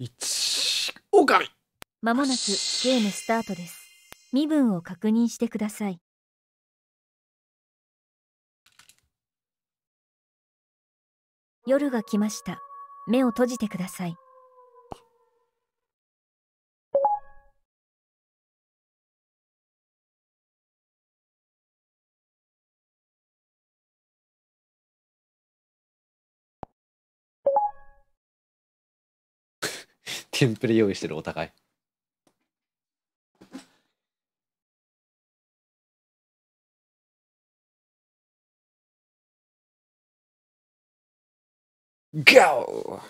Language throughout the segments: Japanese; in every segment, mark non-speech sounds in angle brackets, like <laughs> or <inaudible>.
1狼まもなくゲームスタートです身分を確認してください夜が来ました目を閉じてくださいテンプレ用意してるお互い。Go!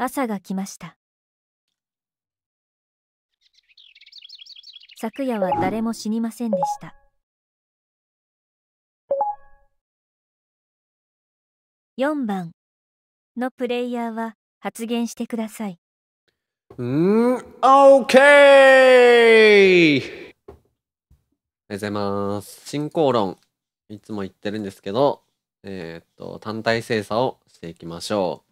朝が来ました昨夜は誰も死にませんでした4番のプレイヤーは発言してくださいうん OK! おはようございます進行論いつも言ってるんですけどえー、っと単体精査をしていきましょう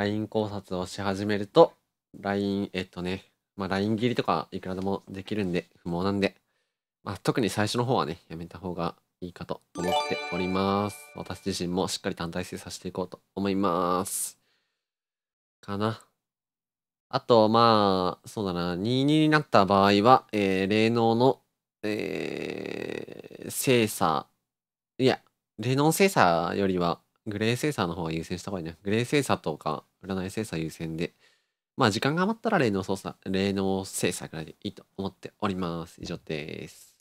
LINE 考察をし始めると、LINE、えっとね、まあ、LINE 切りとかいくらでもできるんで、不毛なんで、まあ、特に最初の方はね、やめた方がいいかと思っております。私自身もしっかり単体制させていこうと思います。かな。あと、まあ、そうだな、22になった場合は、えー、霊能の、えー、精査、いや、霊能精査よりは、グレー精査の方が優先した方がいいね。グレー精査とか、占い精査優先で。まあ、時間が余ったら霊能操作、霊能精査ぐらいでいいと思っております。以上です。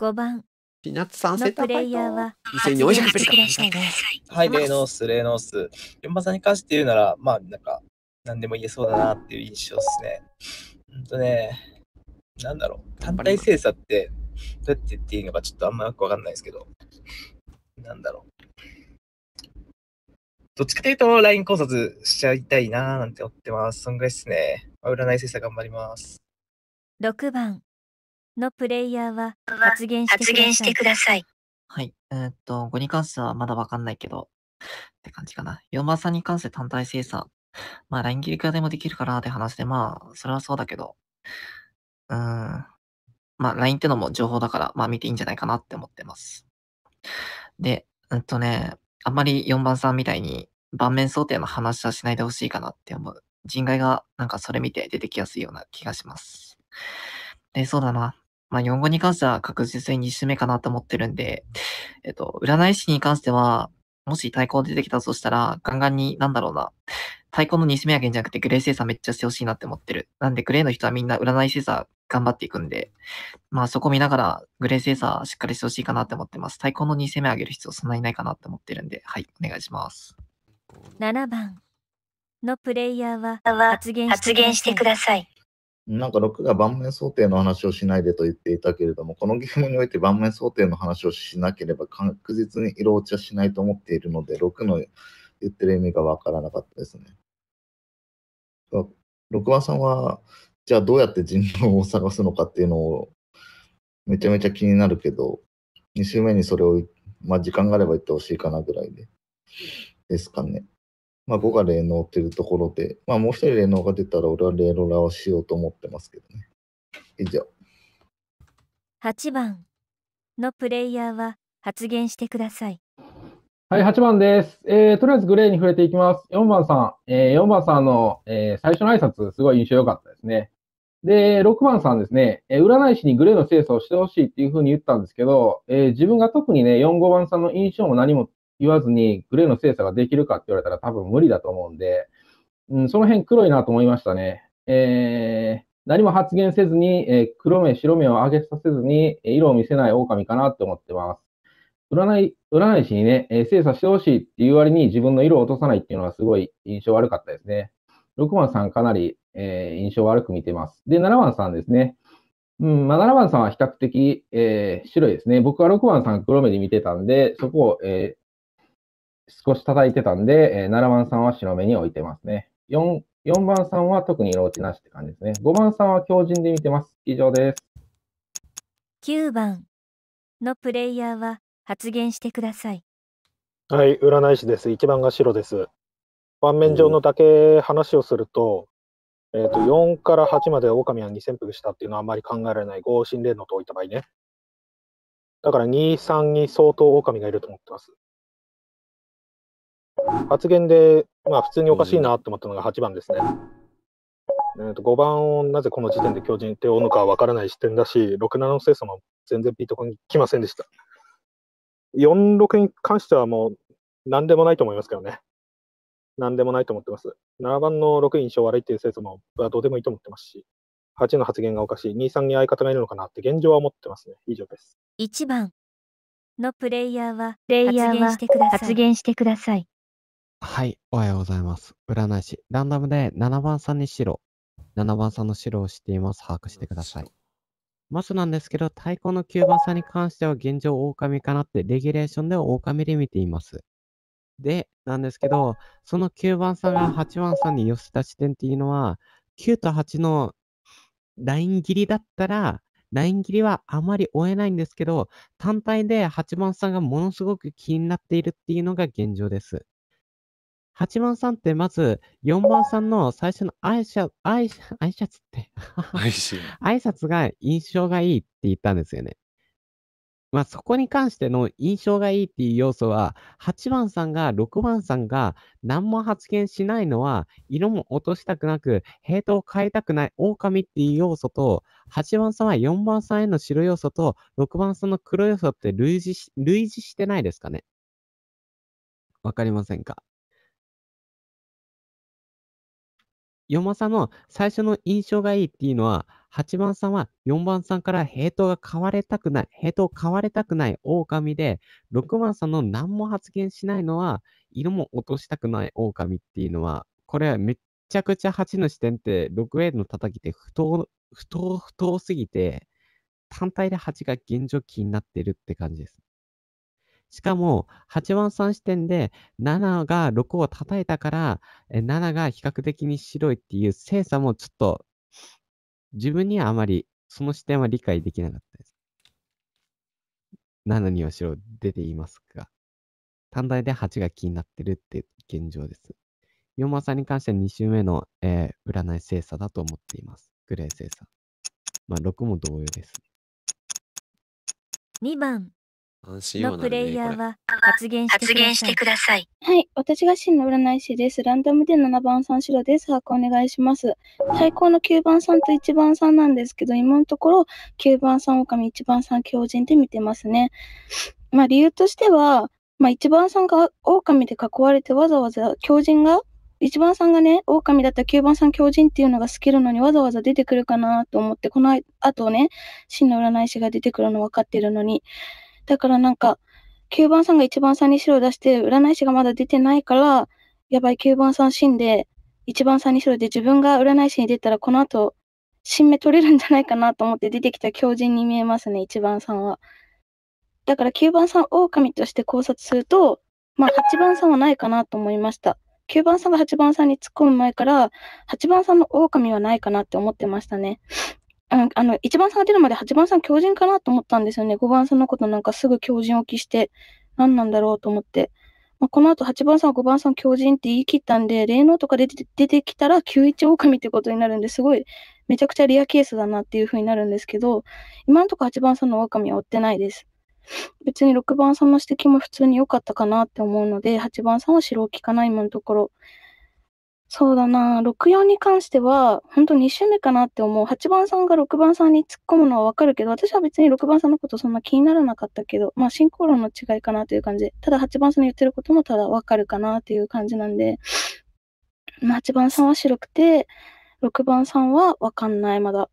5番。ピナッツさん、セットプレイヤーは、2400プレイヤー。はい、霊能数、霊能数。4番さんに関して言うなら、まあ、なんか、何でも言えそうだなっていう印象ですね。ほんとね、なんだろう。単体精査って、どうやって言っていいのかちょっとあんまよくわかんないですけど、なんだろうどっちかというと LINE 考察しちゃいたいなーなんて思ってます。そんぐらいっすね。まあ、占い精査頑張ります。6番のプレイヤーは発言してください。はい。えー、っと、5に関してはまだわかんないけど、って感じかな。4番さんに関して単体精査。まあ、LINE 切り替えでもできるからって話で、まあ、それはそうだけど、うん。まあ、LINE ってのも情報だから、まあ見ていいんじゃないかなって思ってます。で、うんとね、あんまり4番さんみたいに盤面想定の話はしないでほしいかなって思う。人外がなんかそれ見て出てきやすいような気がします。で、そうだな。まあ、4語に関しては確実に2週目かなと思ってるんで、えっと、占い師に関しては、もし対抗出てきたとしたら、ガンガンに、なんだろうな、対抗の2週目上けんじゃなくてグレー精査めっちゃしてほしいなって思ってる。なんでグレーの人はみんな占い精査頑張っていくんで、まあそこ見ながらグレーセサーしっかりしてほしいかなって思ってます。対抗の2戦目上げる必要そんなにないかなって思ってるんで、はい、お願いします。7番のプレイヤーは発言してください。なんか6が盤面想定の話をしないでと言っていたけれども、このゲームにおいて盤面想定の話をしなければ確実に色落ちはしないと思っているので、6の言ってる意味がわからなかったですね。6番さんはじゃあどうやって人狼を探すのかっていうのを、めちゃめちゃ気になるけど、2週目にそれを、まあ時間があれば言ってほしいかなぐらいで、ですかね。まあ5が霊能っていうところで、まあもう一人霊能が出たら俺は霊ロラをしようと思ってますけどね。以上。8番のプレイヤーは発言してください。はい、8番です。えー、とりあえずグレーに触れていきます。4番さん、えー、4番さんの、えー、最初の挨拶、すごい印象良かったですね。で、6番さんですね、え占い師にグレーの精査をしてほしいっていうふうに言ったんですけど、えー、自分が特にね、4、5番さんの印象も何も言わずに、グレーの精査ができるかって言われたら多分無理だと思うんで、うん、その辺黒いなと思いましたね。えー、何も発言せずに、えー、黒目、白目を上げさせずに、え色を見せない狼かなって思ってます。占い、占い師にね、えー、精査してほしいっていう割に自分の色を落とさないっていうのはすごい印象悪かったですね。6番さんかなりえー、印象悪く見てます。で、7番さんですね。うん、まあ、7番さんは比較的、えー、白いですね。僕は6番さん黒目で見てたんで、そこを、えー、少し叩いてたんで、えー、7番さんは白目に置いてますね。4, 4番さんは特に色落ちなしって感じですね。5番さんは強靭で見てます。以上です。9番のプレイヤーは発言してください。はい、占い師です。1番が白です。盤面上のだけ話をすると、えーと、4から8まで狼は2潜伏したっていうのはあんまり考えられない合心連のと置いた場合ね。だから2、3に相当狼がいると思ってます。発言で、まあ、普通におかしいなと思ったのが8番ですね。えーと、5番をなぜこの時点で巨人って追うのかわからない視点だし、67の精査も全然ピートコに来ませんでした。46に関してはもう何でもないと思いますけどね。何でもないと思ってます。7番の6印象悪いっていう説も、はどうでもいいと思ってますし、8の発言がおかしい、2、3に相方がいるのかなって現状は思ってますね。以上です。1番のプレイヤーは、プレイヤーは発言してください。はい、おはようございます。占い師、ランダムで7番さんに白、7番さんの白を知っています。把握してください。まずなんですけど、太鼓の9番さんに関しては現状狼かなって、レギュレーションでは狼で見ています。で、なんですけど、その9番さんが8番さんに寄せた視点っていうのは、9と8のライン切りだったら、ライン切りはあまり追えないんですけど、単体で8番さんがものすごく気になっているっていうのが現状です。8番さんってまず4番さんの最初の挨拶、挨拶って挨拶が印象がいいって言ったんですよね。まあ、そこに関しての印象がいいっていう要素は、8番さんが6番さんが何も発言しないのは、色も落としたくなく、ヘイトを変えたくない狼っていう要素と、8番さんは4番さんへの白要素と、6番さんの黒要素って類似し類似してないですかねわかりませんか4番さんの最初の印象がいいっていうのは、8番さんは4番さんからヘイトが買われたくない、ヘイトを買われたくない狼で、6番さんの何も発言しないのは、色も落としたくない狼っていうのは、これはめっちゃくちゃ8の視点って、6A の叩きって不当、不当、不当すぎて、単体で8が現状気になってるって感じです。しかも、8番3視点で7が6を叩いたから、7が比較的に白いっていう精査もちょっと、自分にはあまり、その視点は理解できなかったです。7には白出ていますが、短大で8が気になってるって現状です。4番さんに関しては2週目の、えー、占い精査だと思っています。グレー精査。まあ、6も同様です。2番のプレイヤーは発言して発言してください。はい、私が真の占い師です。ランダムで7番さん白です。把握お願いします。最高の9番さんと1番さんなんですけど、今のところ9番さん狼、1番さん狂人で見てますね。まあ理由としては、まあ1番3が狼で囲われてわざわざ狂人が1番さんがね、狼だった9番さん狂人っていうのが好きなのにわざわざ出てくるかなと思って、この後ね、真の占い師が出てくるの分かってるのに、だからなんか、9番さんが1番さんに白を出して、占い師がまだ出てないから、やばい、9番さん死んで、1番さんに白で自分が占い師に出たら、この後、新芽取れるんじゃないかなと思って出てきた狂人に見えますね、1番さんは。だから9番さん、狼として考察すると、まあ8番さんはないかなと思いました。9番さんが8番さんに突っ込む前から、8番さんの狼はないかなって思ってましたね。あの、1番さんが出るまで8番さん強人かなと思ったんですよね。5番さんのことなんかすぐ強人を期して、何なんだろうと思って。まあ、この後8番さん、5番さん強人って言い切ったんで、霊能とか出て出てきたら91狼ってことになるんですごい、めちゃくちゃレアケースだなっていう風になるんですけど、今のところ8番さんの狼は追ってないです。別に6番さんの指摘も普通に良かったかなって思うので、8番さんは白を聞かない今のところ。そうだな、64に関しては、本当2周目かなって思う。8番さんが6番さんに突っ込むのはわかるけど、私は別に6番さんのことそんな気にならなかったけど、まあ進行論の違いかなという感じただ8番さんの言ってることもただわかるかなという感じなんで、まあ8番さんは白くて、6番さんはわかんない、まだ。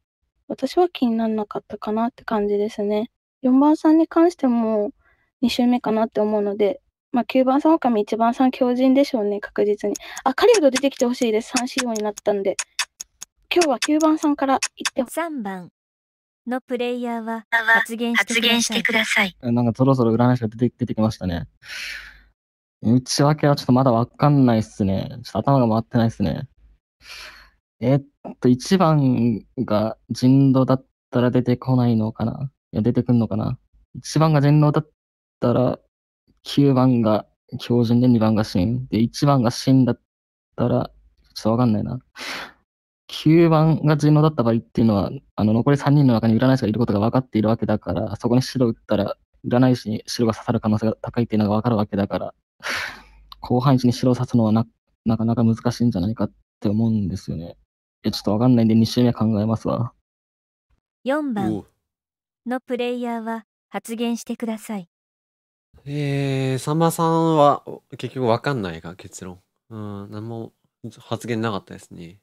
私は気にならなかったかなって感じですね。4番さんに関しても2周目かなって思うので、まあ、9番さんほかみ1番さん強人でしょうね、確実に。あ、カリウド出てきてほしいです。3仕様になったんで。今日は9番さんから言って。3番のプレイヤーは発言してください。なんかそろそろ占い師が出て出てきましたね。内訳はちょっとまだわかんないっすね。ちょっと頭が回ってないっすね。えっと、1番が人道だったら出てこないのかないや、出てくんのかな ?1 番が人道だったら、9番が標準で2番が芯。で、1番が芯だったら、ちょっとわかんないな。9番が順応だった場合っていうのは、あの残り3人の中に占い師がいることが分かっているわけだから、そこに白打ったら、占い師に白が刺さる可能性が高いっていうのが分かるわけだから、広範囲に白を刺すのはななかなか難しいんじゃないかって思うんですよね。え、ちょっとわかんないんで2周目考えますわ。4番のプレイヤーは発言してください。えー、さんまさんは結局わかんないが、結論。うん、何も発言なかったですね。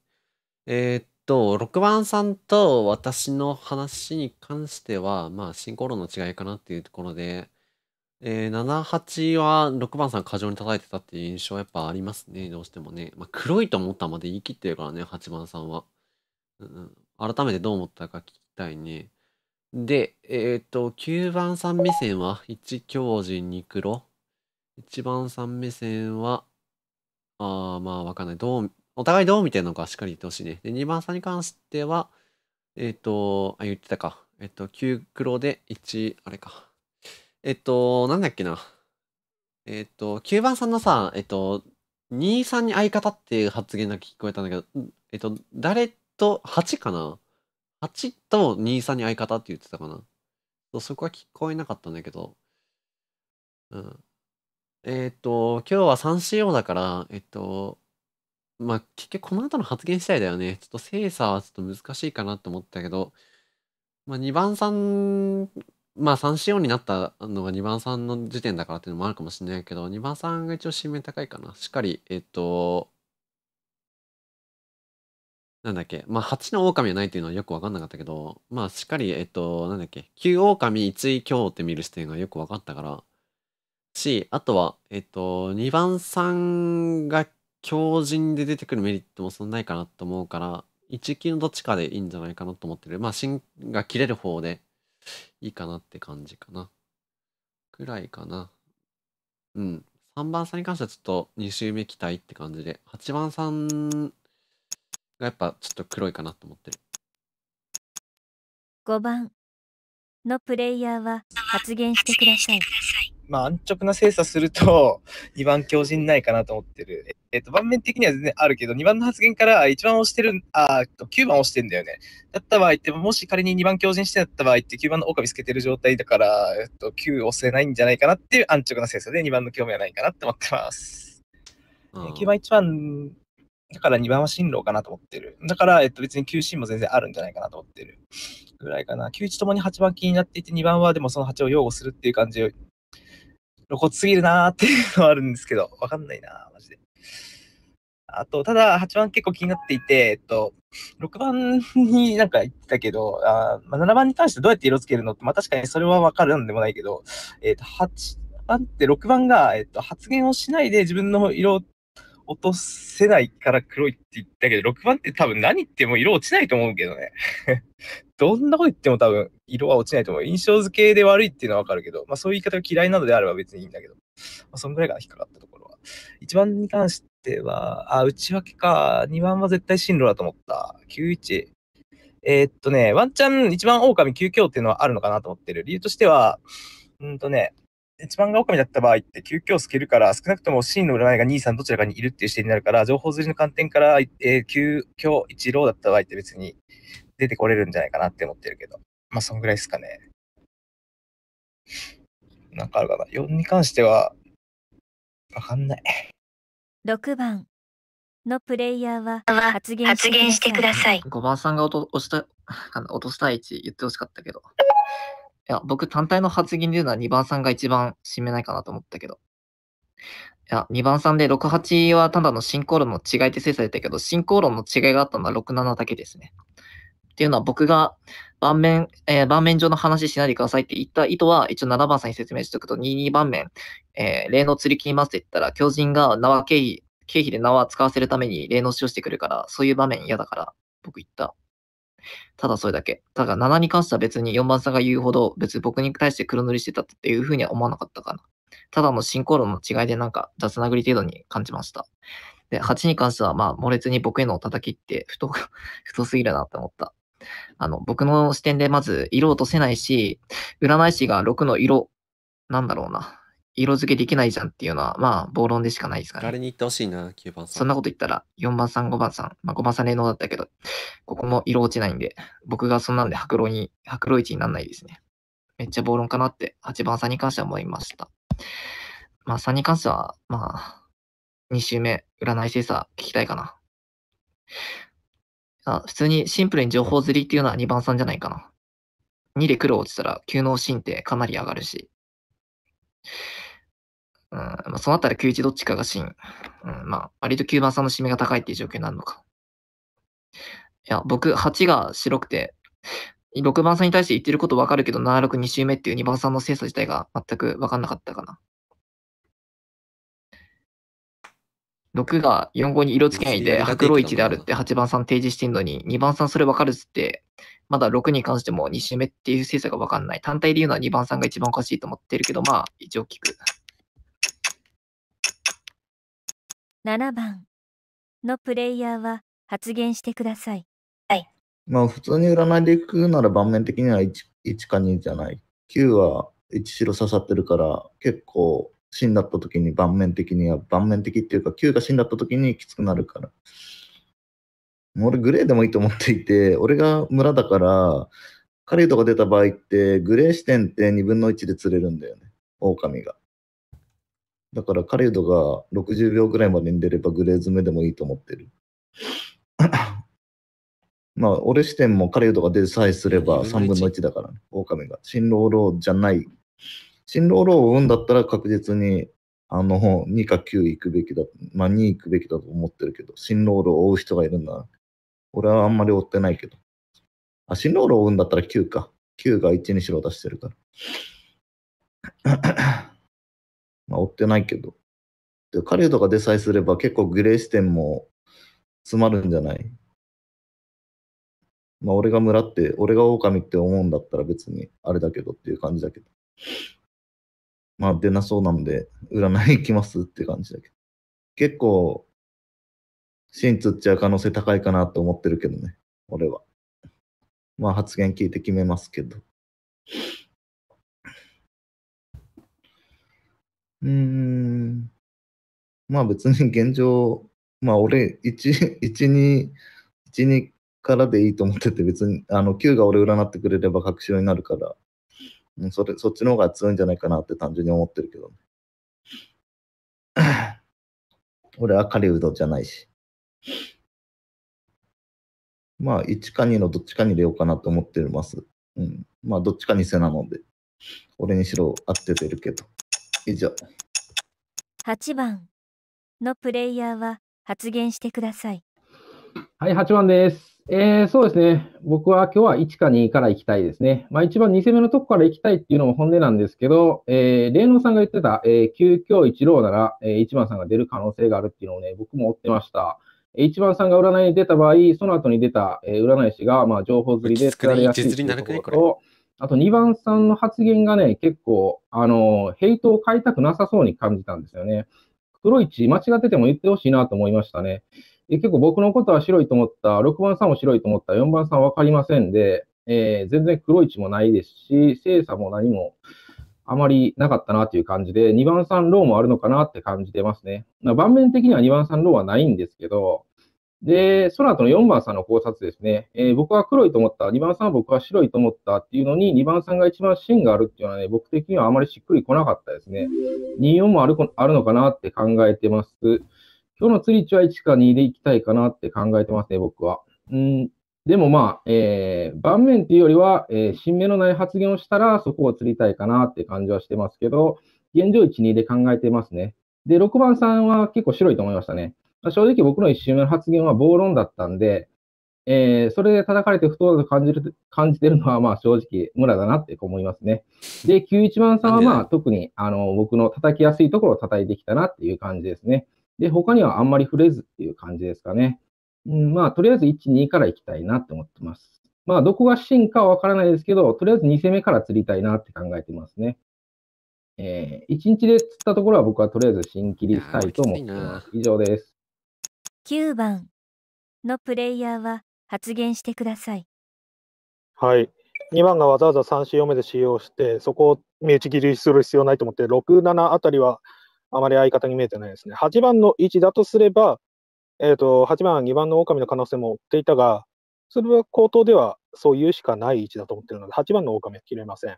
えー、っと、6番さんと私の話に関しては、まあ、進行論の違いかなっていうところで、えー、7、8は6番さん過剰に叩いてたっていう印象はやっぱありますね、どうしてもね。まあ、黒いと思ったまで言い切ってるからね、8番さんは。うん、うん、改めてどう思ったか聞きたいね。で、えっ、ー、と、9番3目線は1強人2黒。1番3目線は、ああ、まあわかんない。どう、お互いどう見てるのかしっかり言ってほしいね。で、2番3に関しては、えっ、ー、と、あ、言ってたか。えっ、ー、と、9黒で1、あれか。えっ、と、なんだっけな。えっ、と、9番3のさ、えっ、と、2、3に相方っていう発言だけ聞こえたんだけど、えっ、と、誰と8かな8と23に相方って言ってたかな。そうそこは聞こえなかったんだけど。うん。えっ、と、今日は 3CO だから、えっ、と、まあ、結局この後の発言次第だよね。ちょっと精査はちょっと難しいかなと思ったけど、まあ、2番さん、まあ、3CO になったのが2番さんの時点だからっていうのもあるかもしれないけど、2番さんが一応新名高いかな。しっかり、えっ、と、なんだっけ、まあ、8の狼はないっていうのはよく分かんなかったけど、まあ、しっかり、えっと、なんだっけ、9狼1位強って見る視点がよく分かったから、し、あとは、えっと、2番んが強靭で出てくるメリットもそんないかなと思うから、1級のどっちかでいいんじゃないかなと思ってる。まあ、芯が切れる方でいいかなって感じかな。くらいかな。うん。3番さんに関してはちょっと2周目期待って感じで、8番さんがやっぱちょっと黒いかなと思ってる5番のプレイヤーは発言してくださいまあ安直な精査すると2 <laughs> 番強靭ないかなと思ってるえっ、と盤面的には全然あるけど2番の発言から1番押してるあ9番押してんだよねだった場合ってもし仮に2番強靭してた場合って9番の狼透けてる状態だから、えっ、と、9押せないんじゃないかなっていう安直な精査で2番の興味はないかなって思ってます、うん、9番1番だから2番は進路かなと思ってる。だから、えっと、別に9進も全然あるんじゃないかなと思ってるぐらいかな。91ともに8番気になっていて、2番はでもその8を擁護するっていう感じを、露骨すぎるなーっていうのはあるんですけど、わかんないなー、マジで。あと、ただ、8番結構気になっていて、えっと、6番になんか言ってたけど、あまあ、7番に関してどうやって色付けるのって、まあ確かにそれはわかるんでもないけど、えっと、8、番って6番が、えっと、発言をしないで自分の色落とせないから黒いって言ったけど、6番って多分何言っても色落ちないと思うけどね。<laughs> どんなこと言っても多分色は落ちないと思う。印象付けで悪いっていうのはわかるけど、まあそういう言い方が嫌いなのであれば別にいいんだけど、まあそんぐらいが引っかかったところは。1番に関しては、あ、内訳か。2番は絶対進路だと思った。91。えー、っとね、ワンチャン一番狼9強っていうのはあるのかなと思ってる。理由としては、うんとね、一番が狼だった場合って9強をつけるから、少なくとも真の占いが2、3どちらかにいるっていう視点になるから、情報釣りの観点から、えー、9強1ローだった場合って別に出てこれるんじゃないかなって思ってるけど。まあ、そんぐらいですかね。なんかあるかな。4に関しては、わかんない。6番のプレイヤーは発言してください。5番さんが落とした、落とした位置言ってほしかったけど。いや、僕単体の発言で言うのは2番さんが一番締めないかなと思ったけど。いや、2番さんで68はただの進行論の違いって制裁たけど、進行論の違いがあったのは67だけですね。っていうのは僕が盤面、えー、盤面上の話しないでくださいって言った意図は、一応7番さんに説明しておくと、22番面、えー、霊能釣り切りますって言ったら、狂人が縄経費、経費で縄使わせるために霊能使用してくるから、そういう場面嫌だから、僕言った。ただそれだけ。ただ7に関しては別に4番さんが言うほど、別に僕に対して黒塗りしてたっていうふうには思わなかったかな。ただの進行路の違いでなんか雑なぐり程度に感じました。で、8に関してはまあ猛烈に僕への叩きって太、<laughs> 太すぎるなって思った。あの、僕の視点でまず色落とせないし、占い師が6の色、なんだろうな。色付けできないじゃんっていうのは、まあ、暴論でしかないですから誰にってほしいな、9番さん。そんなこと言ったら、4番さん、5番さん、まあ、5番さん連動だったけど、ここも色落ちないんで、僕がそんなんで白狼に、白狼市にならないですね。めっちゃ暴論かなって、8番さんに関しては思いました。まあ、3に関しては、まあ、2周目、占い精査聞きたいかな。あ普通にシンプルに情報釣りっていうのは2番さんじゃないかな。2で黒落ちたら、急能神ってかなり上がるし。うん、まあ、そのあたり91どっちかが真。うん、まあ、割と9番さんの締めが高いっていう状況になるのか。いや、僕、8が白くて、6番さんに対して言ってることわかるけど、76、2周目っていう2番さんの精査自体が全く分かんなかったかな。6が4 5に色付けないで白黒1であるって8番さん提示してんのに、2番さんそれわかるっつって、まだ6に関しても2周目っていう精査が分かんない。単体で言うのは2番さんが一番おかしいと思ってるけど、まあ、一応聞く。7番のプレイヤーは発言してください。はい。まあ普通に占いでいくなら盤面的には 1, 1か2じゃない。9は1白刺さってるから結構死んだった時に盤面的には盤面的っていうか9が死んだった時にきつくなるから。俺グレーでもいいと思っていて、俺が村だから、狩人が出た場合って、グレー視点って2分の1で釣れるんだよね、狼が。だからカレードが60秒ぐらいまでに出ればグレー詰めでもいいと思ってる。<laughs> まあ、俺視点もカレードが出さえすれば3分の1だからね、狼が。新郎ローじゃない。新郎ローを生んだったら確実に、あの、2か9行くべきだ。まあ、2行くべきだと思ってるけど、新郎ローを追う人がいるんだ俺はあんまり追ってないけど。あ、新郎ローを生んだったら9か。9が1にしろ出してるから。まあ、追ってないけど。で、彼とかでさえすれば結構グレー視点も詰まるんじゃないまあ、俺が村って、俺が狼って思うんだったら別にあれだけどっていう感じだけど。まあ、出なそうなんで、占い行きますって感じだけど。結構、芯つっちゃう可能性高いかなと思ってるけどね、俺は。まあ、発言聞いて決めますけど。うん。まあ別に現状、まあ俺、1、1、<laughs> 2、1、2からでいいと思ってて、別に、あの、9が俺占ってくれれば確証になるから、うん、それ、そっちの方が強いんじゃないかなって単純に思ってるけどね。<clears throat> 俺は狩人じゃないし。まあ、1か2のどっちかに入れようかなと思ってます。うん。まあ、どっちかにせなので、俺にしろ合っててるけど。以上8番のプレイヤーは発言してくださいはい8番ですえー、そうですね僕は今日は1か2から行きたいですね。まあ、一番2戦目のとこから行きたいっていうのも本音なんですけど、えー、霊能さんが言ってた、えー、急遽1ローなら、えー、1番さんが出る可能性があるっていうのをね、僕も追ってました。1番さんが占いに出た場合、その後に出た、えー、占い師が、まあ、情報釣りで釣られやすいということと、あと2番さんの発言がね、結構、あの、ヘイトを変えたくなさそうに感じたんですよね。黒い間違ってても言ってほしいなと思いましたね。結構僕のことは白いと思った、6番さんも白いと思った、4番さん分かりませんで、えー、全然黒い血もないですし、精査も何もあまりなかったなという感じで、2番さんローもあるのかなって感じてますね。まあ、盤面的には2番さんローはないんですけど、で、その後の4番さんの考察ですね、えー、僕は黒いと思った、2番さんは僕は白いと思ったっていうのに、2番さんが一番芯があるっていうのはね、僕的にはあまりしっくりこなかったですね。2、4もあるあるのかなって考えてます。今日の釣り値は1か2でいきたいかなって考えてますね、僕は。うんでもまあ、えー、盤面っていうよりは、えー、新芽のない発言をしたら、そこを釣りたいかなって感じはしてますけど、現状1、2で考えてますね。で、6番さんは結構白いと思いましたね。正直僕の一周目の発言は暴論だったんで、えー、それで叩かれて不当だと感じる感じてるのは、まあ正直、無駄だなって思いますね。で、91番さんは、まあ特にあの僕の叩きやすいところを叩いてきたなっていう感じですね。で、他にはあんまり触れずっていう感じですかね。うん、まあ、とりあえず1、2から行きたいなって思ってます。まあ、どこが真かはわからないですけど、とりあえず2戦目から釣りたいなって考えてますね。えー、1日で釣ったところは僕はとりあえず新切りしたいと思ってます。以上です。9番のプレイヤーは発言してください。はい。2番がわざわざ3 4目で使用して、そこを目打ち切りする必要ないと思って、6、7あたりはあまり相方に見えてないですね。8番の位置だとすれば、えー、と8番は2番の狼の可能性も追っていたが、それは口頭ではそう言うしかない位置だと思っているので、8番の狼は切れません。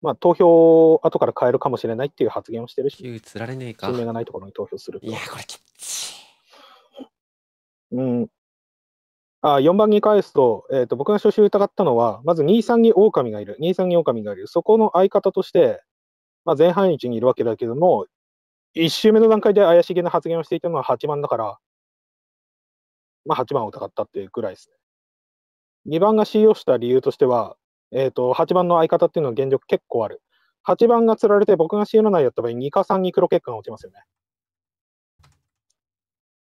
まあ、投票後から変えるかもしれないっていう発言をしてるし、つられねえか。名がないところに投票するいや、これきつい。うん。あ4番に返すと,、えーと、僕が初を疑ったのは、まず23に狼がいる、23に狼がいる、そこの相方として、まあ、前半1にいるわけだけども、1周目の段階で怪しげな発言をしていたのは8番だから、まあ、8番を疑ったっていうぐらいですね。2番が C をした理由としては、えっ、ー、と、8番の相方っていうのは現状結構ある。8番が釣られて僕が C l 内やった場合、2か3に黒結果が落ちますよね。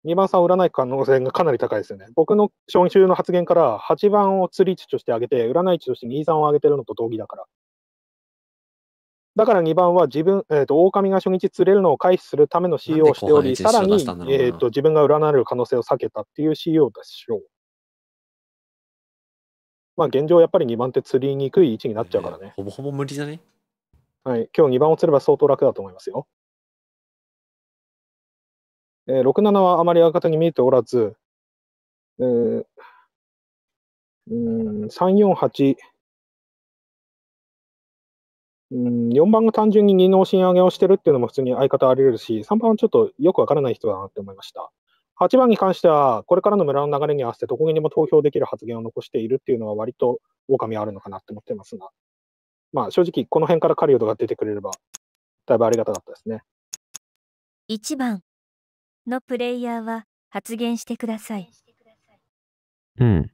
2番さんを占い可能性がかなり高いですよね。僕の初日の発言から、8番を釣り値として上げて、占い値として2、3を上げてるのと同義だから。だから2番は自分、えっ、ー、と、狼が初日釣れるのを回避するための CO をしており、さらに、えっ、ー、と、自分が占われる可能性を避けたっていう CO でしょう。まあ、現状やっぱり2番手釣りにくい位置になっちゃうからね。ほぼほぼ無理じゃねはい、今日2番を釣れば相当楽だと思いますよ。えー、6、7はあまり赤手に見えておらず、えー、うん、3、4、8、うん、4番が単純に2の押し上げをしてるっていうのも普通に相方あり得るし、3番はちょっとよくわからない人だなって思いました。8番に関しては、これからの村の流れに合わせてどこにでも投票できる発言を残しているっていうのは、割と狼あるのかなって思ってますが、まあ、正直、この辺からカリオドが出てくれれば、だいぶありがたかったですね。1番のプレイヤーは発言してください。うん。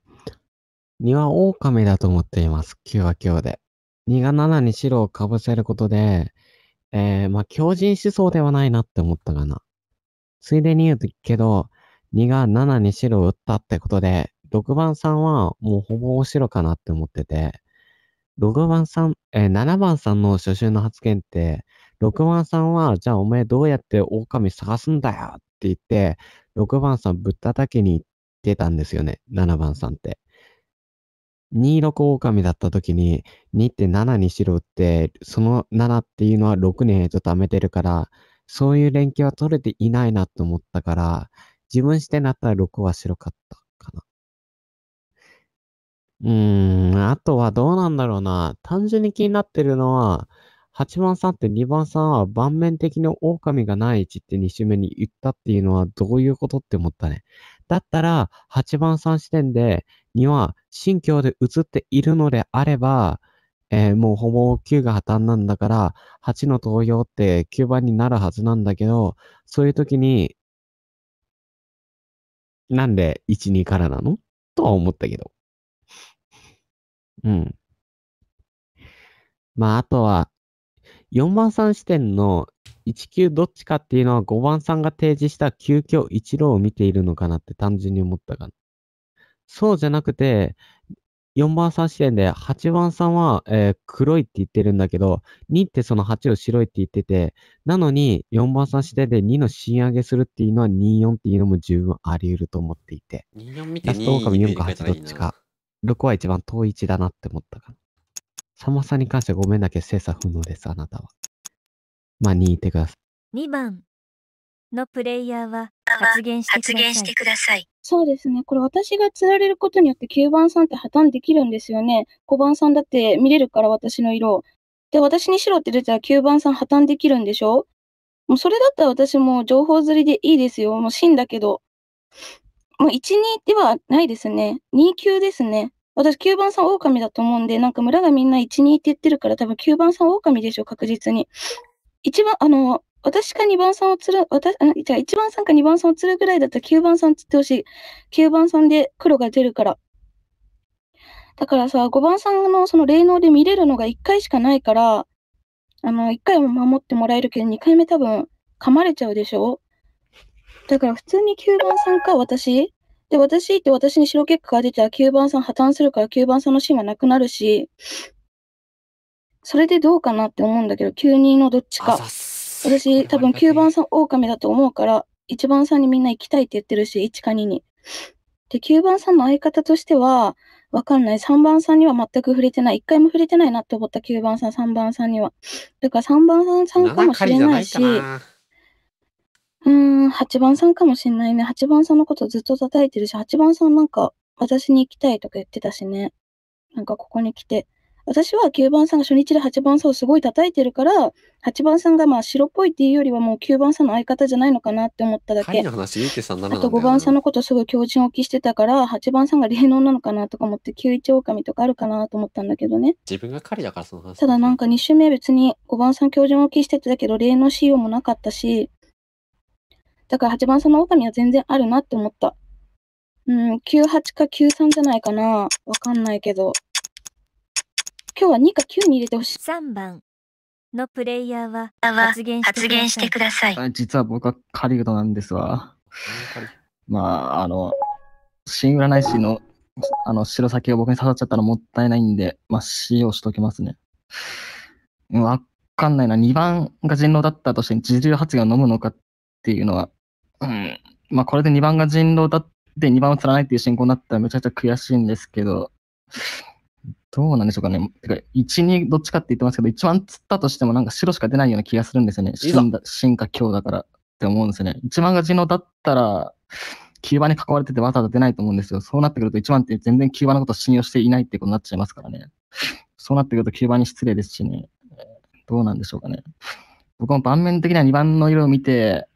2は狼だと思っています。9は日で。2が7に白をかぶせることで、えー、まあ、強人思想ではないなって思ったかな。ついでに言うけど、2が7に白を打ったってことで、6番さんはもうほぼ白かなって思ってて、6番さん、えー、7番さんの初週の発言って、6番さんは、じゃあお前どうやって狼探すんだよって言って、6番さんぶったたきに行ってたんですよね、7番さんって。26狼だった時に、2って7に白打って、その7っていうのは6年へと貯めてるから、そういう連携は取れていないなと思ったから、自分視点だったら6は白かったかな。うーん、あとはどうなんだろうな。単純に気になってるのは、8番さんって2番さんは盤面的に狼がない位置って2周目に言ったっていうのはどういうことって思ったね。だったら、8番さん視点でには信教で映っているのであれば、えー、もうほぼ9が破綻なんだから、8の投票って9番になるはずなんだけど、そういう時に、なんで1、2からなのとは思ったけど。うん。まあ、あとは、4番さん視点の1 9どっちかっていうのは5番さんが提示した急遽1路を見ているのかなって単純に思ったかな。そうじゃなくて、4番3視点で、8番さんは、えー、黒いって言ってるんだけど、2ってその8を白いって言ってて、なのに4番3視点で2の新上げするっていうのは24っていうのも十分あり得ると思っていて、24見てラストオ4か8どっちか、6は一番遠い位置だなって思ったから。さまさに関してはごめんだけ精査不能です、あなたは。まあ2いてください。2番のプレイヤーは発言してください。そうですね。これ私が釣られることによって9番さんって破綻できるんですよね。5番さんだって見れるから私の色。で、私に白って出たら9番さん破綻できるんでしょもうそれだったら私も情報釣りでいいですよ。もう真だけど。もう1、2ではないですね。2、9ですね。私9番さん狼だと思うんで、なんか村がみんな1、2って言ってるから多分9番さん狼でしょ、確実に。一番、あの、私か2番さんを釣る、私、あじゃあ1番さんか2番さんを釣るぐらいだったら9番さん釣ってほしい。9番さんで黒が出るから。だからさ、5番さんのその霊能で見れるのが1回しかないから、あの、1回も守ってもらえるけど、2回目多分噛まれちゃうでしょだから普通に9番さんか私で、私って私に白結果が出たら9番さん破綻するから9番さんのシーンはなくなるし、それでどうかなって思うんだけど、9人のどっちか。私、多分9番さん、狼だと思うから、1番さんにみんな行きたいって言ってるし、1か2に。で、9番さんの相方としては、わかんない。3番さんには全く触れてない。1回も触れてないなって思った9番さん、3番さんには。だから3番さんかもしれないし、うん、8番さんかもしれないね。8番さんのことずっと叩いてるし、8番さんなんか、私に行きたいとか言ってたしね。なんかここに来て、私は9番さんが初日で8番さんをすごい叩いてるから、8番さんがまあ白っぽいっていうよりはもう9番さんの相方じゃないのかなって思っただけ。あと5番さんのことすごい強靭を期してたから、8番さんが霊能なのかなとか思って、9一狼とかあるかなと思ったんだけどね。自分が彼だからその話。ただなんか2周目別に5番さん強靭を期してたけど、霊能仕様もなかったし、だから8番さんの狼は全然あるなって思った。うん、98か93じゃないかな。わかんないけど。今日は2か9に入れてほしい。3番のプレイヤーは発言してください。さい実は僕はカリウドなんですわ。まあ、あの、新占い師のあの白先が僕に刺さっちゃったらもったいないんで、まあ、使用しときますね。わかんないな。2番が人狼だったとして、自重発言を飲むのかっていうのは、うん、まあ、これで2番が人狼だって、2番を釣らないっていう進行になったらめちゃくちゃ悔しいんですけど、どうなんでしょうかね。てか、1、2どっちかって言ってますけど、一番釣ったとしてもなんか白しか出ないような気がするんですよね。進だ進か強だからって思うんですよね。一番が地のだったら、キューバに囲われててわざわざ出ないと思うんですよ。そうなってくると1番って全然キューバのこと信用していないってことになっちゃいますからね。そうなってくるとキューバに失礼ですしね。どうなんでしょうかね。僕も盤面的には2番の色を見て、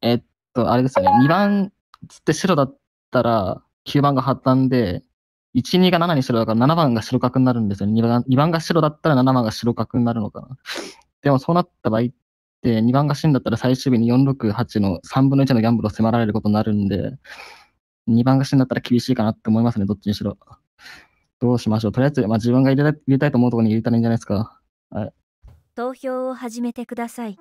えっと、あれですよね。2番釣って白だったら、9番が破綻で、1、2が7に白だから7番が白角になるんですよね。2番 ,2 番が白だったら7番が白角になるのかな。<laughs> でもそうなった場合って、2番が死んだったら最終日に468の3分の1のギャンブルを迫られることになるんで、2番が死んだったら厳しいかなって思いますね、どっちにしろ。どうしましょう。とりあえず、まあ、自分が入れ入れたいと思うところに入れたらいいんじゃないですか。はい、投票を始めてください。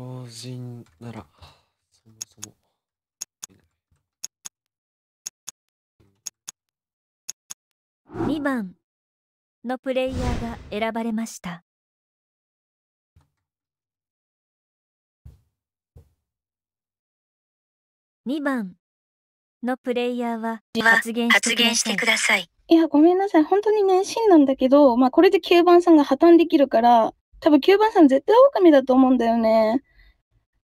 超人なら、そもそも。2番のプレイヤーが選ばれました。2番のプレイヤーは発言してください。いや、ごめんなさい。本当に熱、ね、心なんだけど、まあ、これで9番さんが破綻できるから、多分9番さん絶対狼だと思うんだよね。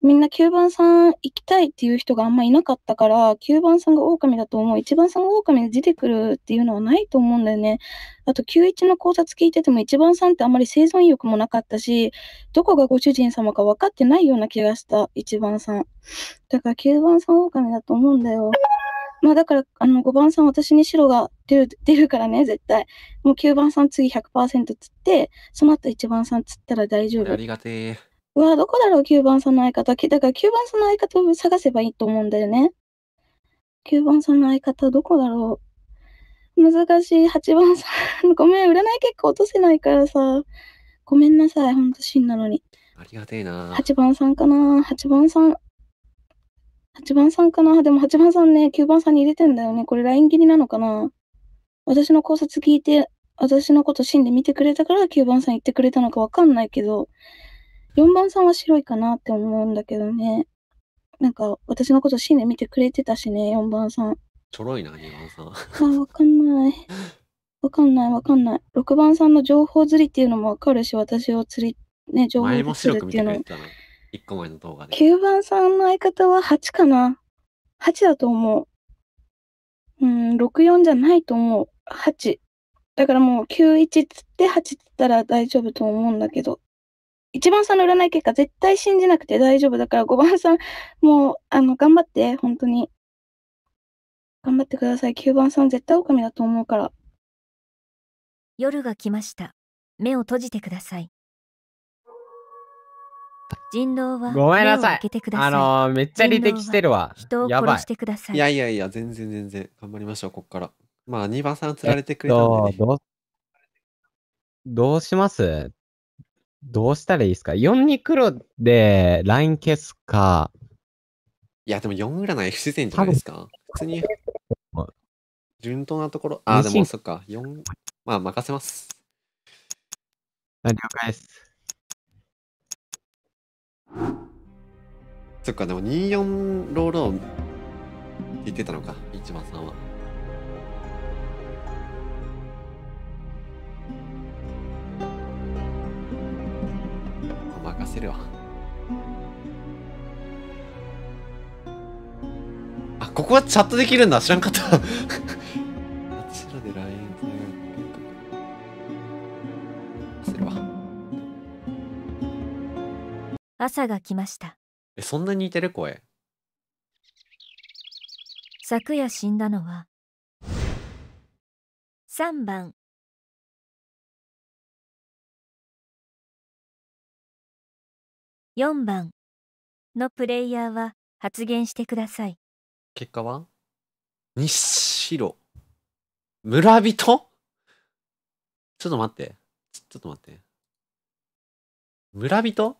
みんな9番さん行きたいっていう人があんまいなかったから、9番さんが狼だと思う。1番さんが狼で出てくるっていうのはないと思うんだよね。あと、91の考察聞いてても1番さんってあんまり生存意欲もなかったし、どこがご主人様か分かってないような気がした、1番さん。だから9番さん狼だと思うんだよ。まあだから、あの、5番さん私に白が出る、出るからね、絶対。もう9番さん次100%つって、その後1番さんつったら大丈夫。ありがてえ。うわ、どこだろう、9番さんの相方。だから9番さんの相方を探せばいいと思うんだよね。9番さんの相方、どこだろう。難しい、8番さん。<laughs> ごめん、占い結構落とせないからさ。ごめんなさい、ほんと、真なのに。ありがてえな。8番さんかな。8番さん。8番さんかな。でも8番さんね、9番さんに入れてんだよね。これ、ライン切りなのかな。私の考察聞いて、私のこと真で見てくれたから9番さん言ってくれたのかわかんないけど、4番さんは白いかなって思うんだけどね。なんか、私のことシネ見てくれてたしね、4番さん。ちょろいな、2番さん。あ、わかんない。わかんない、わかんない。6番さんの情報釣りっていうのもわかるし、私を釣り、ね、情報釣りっていうのも。1個前の動画で。9番さんの相方は8かな。8だと思う。うん、64じゃないと思う。8。だからもう91つって8つったら大丈夫と思うんだけど。1番さんの占い結果絶対信じなくて大丈夫だから5番さんもうあの頑張って本当に頑張ってください9番さん絶対狼だと思うから夜が来ました目を閉じてください人狼はごめんなさいあのー、めっちゃ履歴してるわ人を殺してくださいいやいやいや全然全然頑張りましょうこっからまあ2番さん釣られてくれたんで、ね、えっと、どうしますどうしたらいいですか ?4 に黒でライン消すか。いや、でも4占い不自然じゃないですか。普通に、順当なところ。あ、でもそっか。4、まあ任せます。了解です。そっか、でも24ロールを言ってたのか、一番さんは。せるわあここはチャットできるんだ知らんかったが来ましたえそんなに似てる声昨夜死んだのは3番4番のプレイヤーは発言してください。結果はにしろ、村人ちょっと待って。ちょっと待って。村人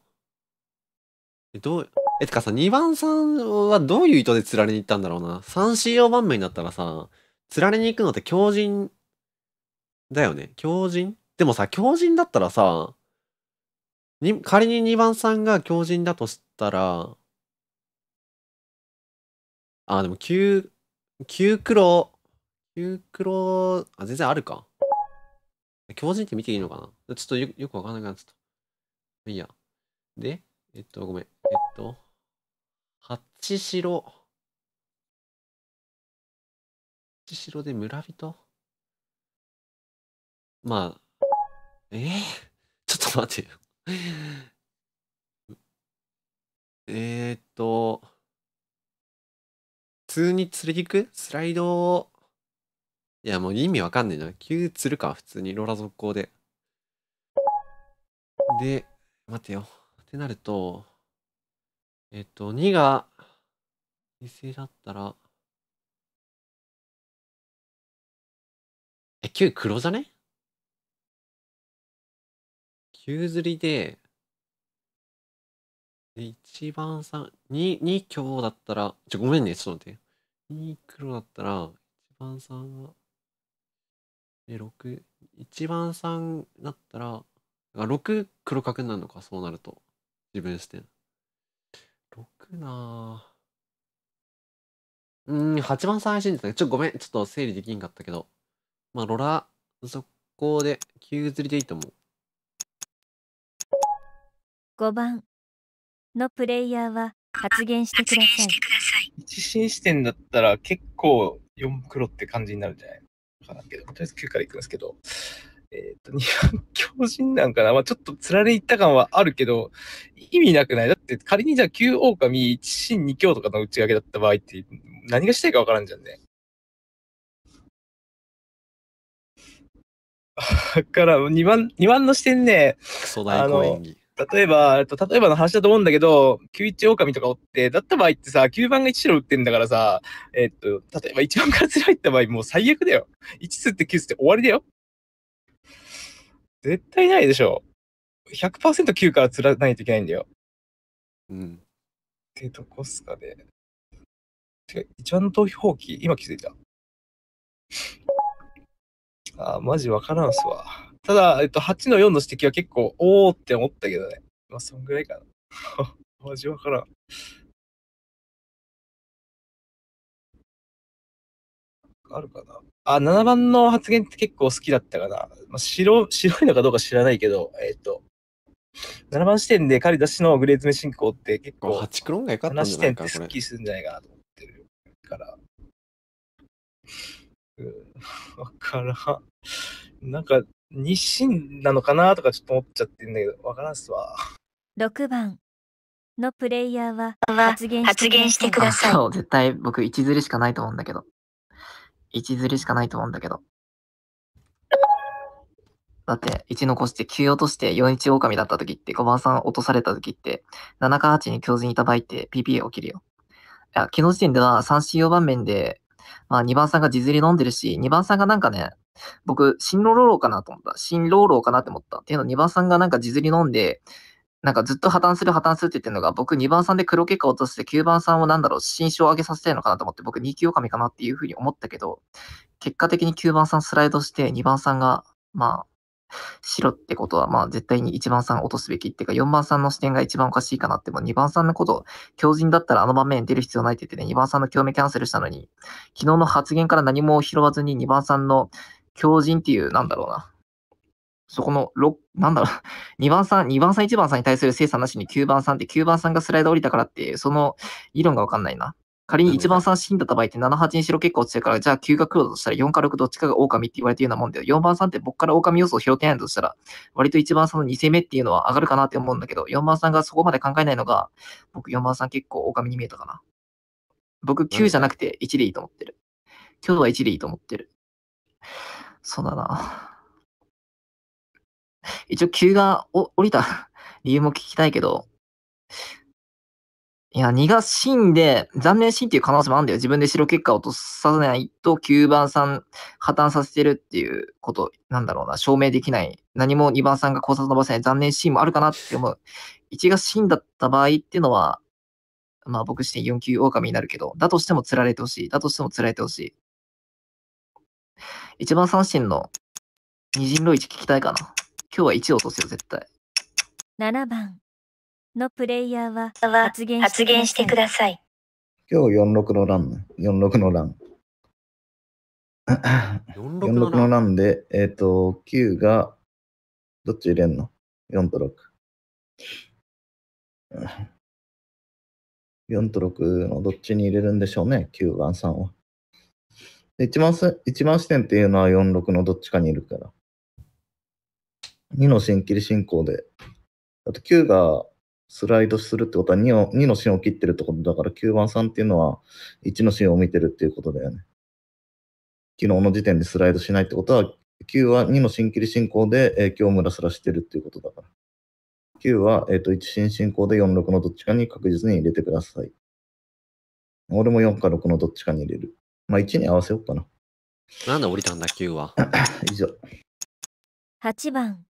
え、どう、え、てかさ、2番さんはどういう意図で釣られに行ったんだろうな。3 c 用番目になったらさ、釣られに行くのって強人だよね。狂人でもさ、狂人だったらさ、に仮に2番さんが強人だとしたら、あ、でも9、9黒、9黒、あ、全然あるか。強人って見ていいのかなちょっとよよくわかんなくなっちった。いいや。で、えっと、ごめん。えっと、八白。八白で村人まあ、ええー、ちょっと待ってよ。<laughs> えーっと、普通に釣り行くスライドいや、もう意味わかんないな。急釣るか、普通にローラ続行で。で、待てよ。ってなると、えっと、2が、2性だったら、え、9黒じゃね9釣りで、で、一番三、2、二強だったら、ちょ、ごめんね、ちょっと待って。2黒だったら、一番3は、え、6、一番3だったら、あ6黒角になるのか、そうなると。自分視点。6なぁ。うん、8番3信ですね。ちょ、ごめん。ちょっと整理できんかったけど。まあ、ロラ、そこで、9釣りでいいと思う。5番のプレイヤーは発言してください。一進視点だったら結構4黒って感じになるんじゃないのかなけど、とりあえず9からいくんですけど、えっ、ー、と、2 <laughs> 番強靭なんかな、まあ、ちょっとつられいった感はあるけど、意味なくないだって仮にじゃあ9狼、1進2強とかの打ち上げだった場合って、何がしたいかわからんじゃんね。<laughs> から2番、2番の視点ね、クソ大根演技。例えば、えっと、例えばの話だと思うんだけど、9-1狼とかおって、だった場合ってさ、9番が1白打ってんだからさ、えっと、例えば1番から0入った場合、もう最悪だよ。1つって9つって終わりだよ。絶対ないでしょ。100%9 から釣らないといけないんだよ。うん。ってどこっすかね。てか、一番の投票期、今気づいた。あー、マジわからんすわ。ただ、えっと、8の4の指摘は結構、おーって思ったけどね。まあ、そんぐらいかな。マジわからん。あるかな。あ、7番の発言って結構好きだったかな。まあ、白、白いのかどうか知らないけど、えっ、と、7番視点で借り出しのグレーズメ進行って結構、8クロンがかった視点ってスッキリするんじゃないかなと思ってるから。うん、<laughs> わからん。なんか、日清なのかなとかちょっと思っちゃってんだけど、わからんすわ。6番のプレイヤーは発言してください。そう、絶対僕1ずりしかないと思うんだけど。1ずりしかないと思うんだけど。だって、1残して9落として4日狼だった時って、5番さん落とされた時って、7か8に強靭いた場合って PPA 起きるよ。いや、昨日時点では3 c 4番面でまあ、2番さんが地釣り飲んでるし、2番さんがなんかね、僕、新老老かなと思った。新老老かなって思った。っていうの、2番さんがなんか地釣り飲んで、なんかずっと破綻する破綻するって言ってるのが、僕2番さんで黒結果落として9番さんをなんだろう、新章上げさせたいのかなと思って、僕2級狼かなっていうふうに思ったけど、結果的に9番さんスライドして2番さんが、まあ、白ってことは、まあ絶対に1番さん落とすべきっていうか、4番さんの視点が一番おかしいかなって、もう2番さんのこと強靭だったらあの場面出る必要ないって言ってね、2番さんの共鳴キャンセルしたのに、昨日の発言から何も拾わずに2番さんの強靭っていう、なんだろうな。そこの、なんだろう、2番さん、2番さん、1番さんに対する精査なしに9番さんって、9番さんがスライド降りたからって、その理論がわかんないな。仮に一番三んだった場合って7、8にしろ結構強いから、じゃあ9が黒だとしたら4か6どっちかが狼って言われてるようなもんで、4番3って僕から狼要素を拾ってないとしたら、割と1番3の2戦目っていうのは上がるかなって思うんだけど、4番3がそこまで考えないのが、僕4番3結構狼に見えたかな。僕9じゃなくて1でいいと思ってる。今日は1でいいと思ってる。そうだな。一応9が降りた理由も聞きたいけど、いや、2が芯で、残念芯っていう可能性もあるんだよ。自分で白結果を落とさないと、9番さん破綻させてるっていうこと、なんだろうな、証明できない。何も2番さんが考察伸ばせない残念ンもあるかなって思う。1がンだった場合っていうのは、まあ僕して4級狼になるけど、だとしても釣られてほしい。だとしても釣られてほしい。1番三振の二人狼1聞きたいかな。今日は1を落とすよ、絶対。7番。のプレイヤーは発言発言してください。今日四六のラン、四六のラン。四六のランで、えっ、ー、と、九が、どっち入れんの四と六。四と六のどっちに入れるんでしょうね、九番3は。一番す、一番視点っていうのは四六のどっちかにいるから。二の新切り進行で。あと九がスライドするってことは 2, の、2の芯を切ってるってことだから、9番3っていうのは1の芯を見てるっていうことだよね。昨日の時点でスライドしないってことは、9は2の芯切り進行で、今日ムラスラしてるっていうことだから。9は、えーと、1進進行で46のどっちかに確実に入れてください。俺も4か6のどっちかに入れる。まあ1に合わせようかな。なんで降りたんだ、9は。<coughs> 以上。8番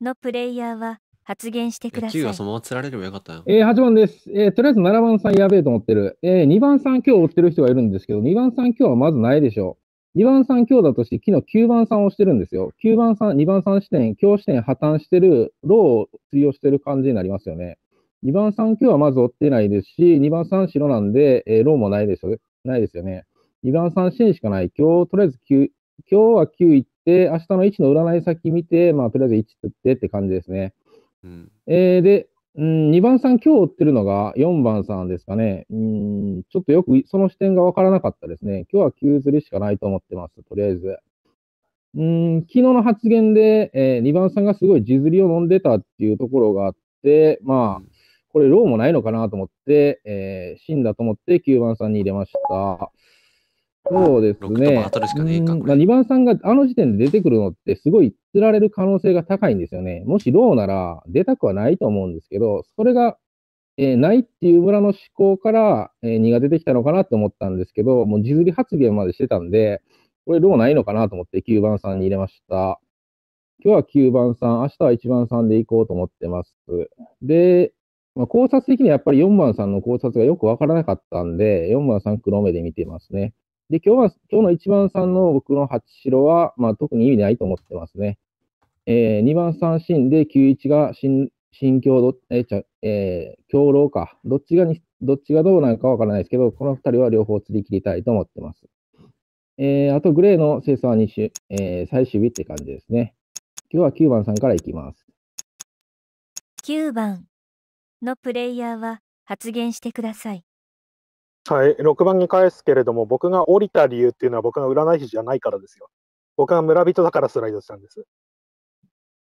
のプレイヤーは発言してください。9はそのまま釣られればよかったよ。えー、8番です。えー、とりあえず七番さんやべえと思ってる。えー、2番さん今日追ってる人がいるんですけど、二番さん今日はまずないでしょう。二番さん今日だとして、昨日九番さんをしてるんですよ。九番さん、二番さん視点、今日視点破綻してる、ローを釣りをしてる感じになりますよね。二番さん今日はまず追ってないですし、二番さん白なんで、えー、ローもないでしょ、う。ないですよね。二番さん支援しかない。今日、とりあえず九、今日は九行って、明日の1の占い先見て、まあ、とりあえず1釣ってって感じですね。うん、えー、で、うん、2番さん、今日追ってるのが4番さんですかね。うん、ちょっとよくその視点が分からなかったですね。今日は急釣りしかないと思ってます、とりあえず。うん、昨日の発言で、えー、2番さんがすごい地釣りを飲んでたっていうところがあって、まあ、これ、ローもないのかなと思って、えー、死んだと思って9番さんに入れました。そうですね。まあ、2番さんがあの時点で出てくるのって、すごい釣られる可能性が高いんですよね。もしローなら出たくはないと思うんですけど、それが、えー、ないっていう村の思考から、えー、荷が出てきたのかなと思ったんですけど、もう地釣り発言までしてたんで、これローないのかなと思って9番さんに入れました。今日は9番さん、明日は1番さんで行こうと思ってます。で、まあ、考察的にはやっぱり4番さんの考察がよくわからなかったんで、4番さん黒目で見てますね。で、今日は、今日の1番さんの僕の8白は、まあ、特に意味ないと思ってますね。えー、2番三振で91が新新京ど、えーちゃえー、京老か。どっちがに、どっちがどうなのかわからないですけど、この2人は両方釣り切りたいと思ってます。えー、あと、グレーの生産は2種、えー、最終日って感じですね。今日は9番さんからいきます。9番のプレイヤーは発言してください。はい、6番に返すけれども、僕が降りた理由っていうのは僕が占い師じゃないからですよ。僕が村人だからスライドしたんです。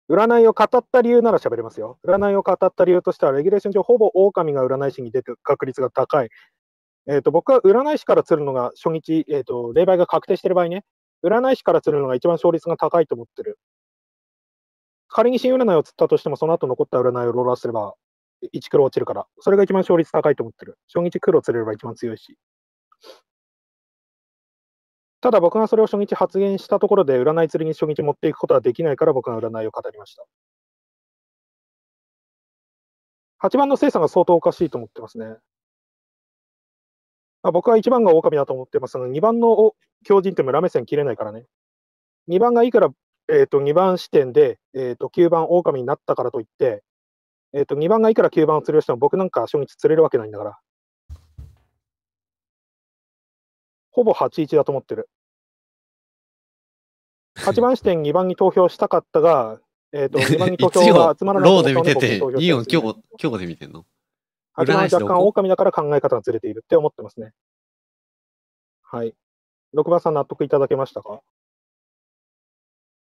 占いを語った理由なら喋れますよ。占いを語った理由としては、レギュレーション上、ほぼ狼が占い師に出てる確率が高い。えっ、ー、と、僕は占い師から釣るのが初日、えっ、ー、と、霊媒が確定してる場合ね、占い師から釣るのが一番勝率が高いと思ってる。仮に新占いを釣ったとしても、その後残った占いをローラーすれば、1黒落ちるから、それが一番勝率高いと思ってる。初日黒釣れれば一番強いし。ただ僕がそれを初日発言したところで、占い釣りに初日持っていくことはできないから僕が占いを語りました。8番の精査が相当おかしいと思ってますね。まあ、僕は1番が狼だと思ってますが、2番の狂人って村目線切れないからね。2番がいいから、えー、と2番視点で、えー、と9番狼になったからといって、えー、と2番がいいから9番を釣りをしても僕なんか初日釣れるわけないんだから。ほぼ8-1だと思ってる。8番視点2番に投票したかったが、えっ、ー、と、2番に投票が集まらないローで見てて、イオン今日、今日で見てんの ?8 番若干狼だから考え方がずれているって思ってますね。はい。6番さん納得いただけましたか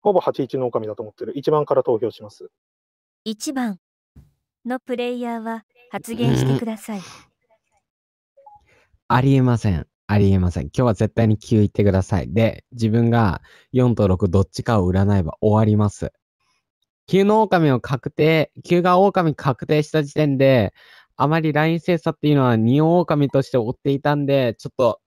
ほぼ81の狼だと思ってる。1番から投票します。1番のプレイヤーは発言してください。<laughs> ありえません。ありえません。今日は絶対に9言ってください。で、自分が4と6どっちかを占えば終わります。9の狼を確定、9が狼確定した時点で、あまりライン精査っていうのは2狼として追っていたんで、ちょっと、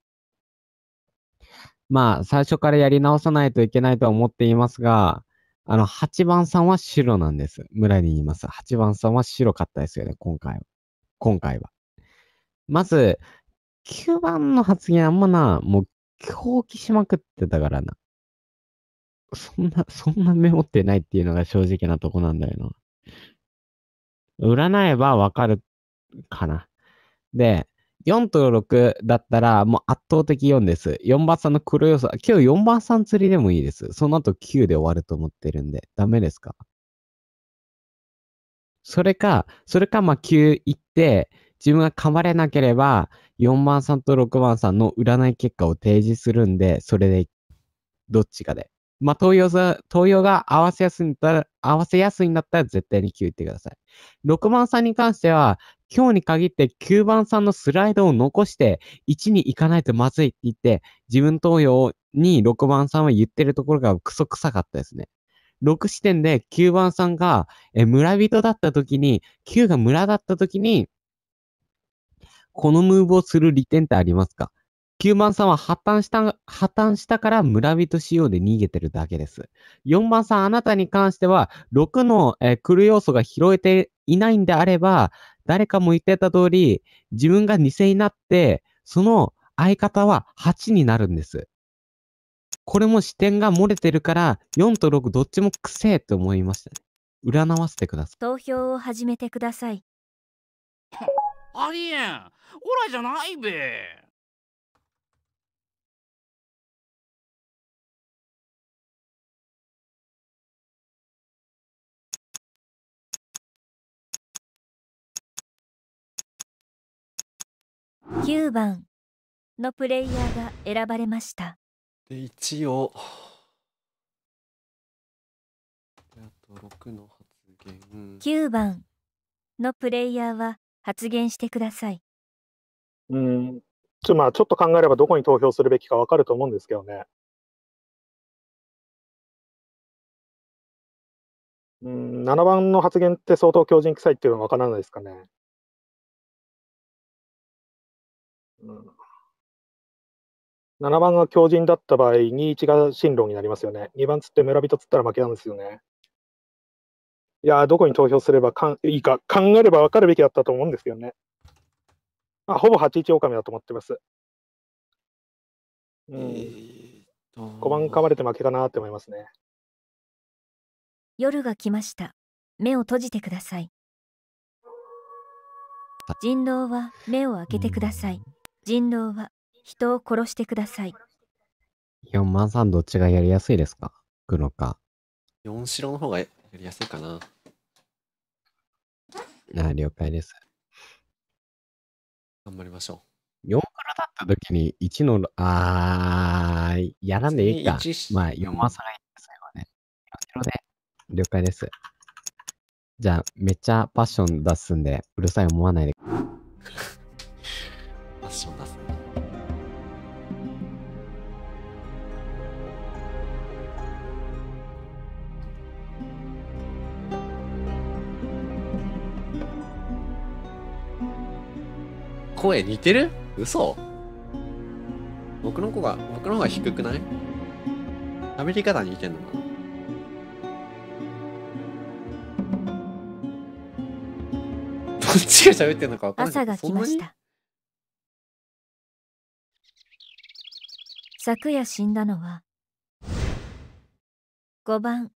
まあ、最初からやり直さないといけないと思っていますが、あの、8番さんは白なんです。村に言います。8番さんは白かったですよね、今回は。今回は。まず、9番の発言あんまな、もう狂気しまくってたからな。そんな、<laughs> そんなメモってないっていうのが正直なとこなんだよな。占えばわかるかな。で、4と6だったらもう圧倒的4です。4番さんの黒要素、今日4番さん釣りでもいいです。その後9で終わると思ってるんで、ダメですかそれか、それかまあ9行って、自分が噛まれなければ、4番さんと6番さんの占い結果を提示するんで、それで、どっちかで。まあ、東洋が、東洋が合わせやすいんだったら、合わせやすいんだったら絶対に9言ってください。6番さんに関しては、今日に限って9番さんのスライドを残して、1に行かないとまずいって言って、自分東洋に6番さんは言ってるところがクソ臭かったですね。6視点で9番さんが、え、村人だった時に、9が村だった時に、このムーブをする利点ってありますか9番さんは破綻した、破綻したから村人仕様で逃げてるだけです。4番さん、あなたに関しては、6の、えー、来る要素が拾えていないんであれば、誰かも言ってた通り、自分が偽になって、その相方は8になるんです。これも視点が漏れてるから、4と6どっちもくせえと思いましたね。占わせてください。投票を始めてください。ありえんオラじゃないべ9番のプレイヤーが選ばれましたで一応。あと6の発言9番のプレイヤーは発言してください。うん、ちょまあちょっと考えればどこに投票するべきかわかると思うんですけどね。うん、七番の発言って相当強靭臭いっていうのはわからないですかね。うん、7番が強靭だった場合、2、1が進路になりますよね。2番つって村人つったら負けなんですよね。いやどこに投票すればかんいいか考えれば分かるべきだったと思うんですけどね。あ、ほぼ81狼だと思ってます。うん。5番噛まれて負けかなって思いますね。夜が来ました。目を閉じてください。人狼は目を開けてください。人狼は人を殺してください。4万3どっちがやりやすいですか黒か。4白の方がやりやすいかな。ああ、了解です。頑張りましょう。4からだった時に1の、あー、やらんでいいかまあ、読まさないですよね。で。了解です。じゃあ、めっちゃパッション出すんで、うるさい思わないで。声似てる嘘僕の子が、僕の方が低くない喋り方似てんのかなどっちが喋ってんのか分かんない。朝が来ました。昨夜死んだのは、5番。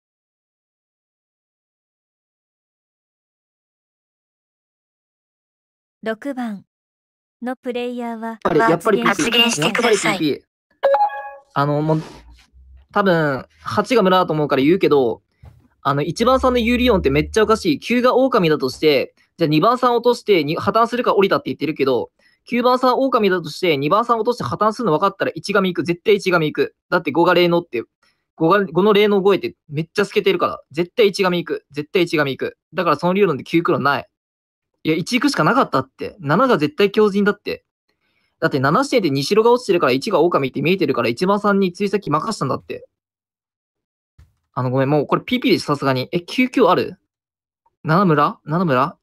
6番のプレイヤーは発言してください。あの、もう、多分、8が村だと思うから言うけど、あの、1番さんの有利音ってめっちゃおかしい。9が狼だとして、じゃあ2番さん落として破綻するか降りたって言ってるけど、9番さん狼だとして、2番さん落として破綻するの分かったら1が行く。絶対1が行く。だって5が霊能って、5, が5の霊能超えてめっちゃ透けてるから、絶対1が行く。絶対1神行く。だからその理論で9黒ない。いや、1行くしかなかったって。7が絶対強人だって。だって7視点で2白が落ちてるから1が狼って見えてるから1番さんに追跡任したんだって。あの、ごめん、もうこれ PP でさすがに。え、救急ある ?7 村 ?7 村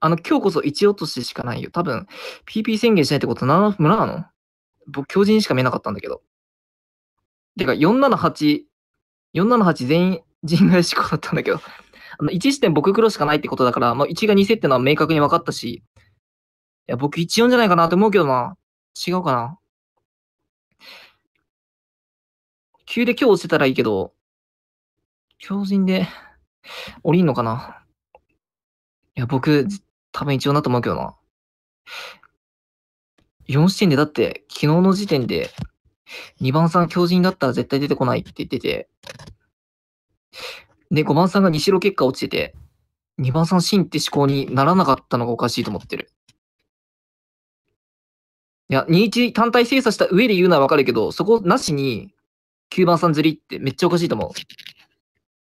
あの、今日こそ1落とししかないよ。多分、PP 宣言しないってこと7村なの僕、強人しか見えなかったんだけど。てか、478、478全員人外志向だったんだけど。あの1視点僕黒しかないってことだから、まあ、1が2世ってのは明確に分かったし、いや、僕14じゃないかなと思うけどな。違うかな。急で今日落ちてたらいいけど、強靭で降りんのかな。いや、僕、多分一応なと思うけどな。4視点でだって、昨日の時点で、2番さん強靭だったら絶対出てこないって言ってて、で、5番さんが2白結果落ちてて、2番さん真って思考にならなかったのがおかしいと思ってる。いや、21単体精査した上で言うのはわかるけど、そこなしに9番さんずりってめっちゃおかしいと思う。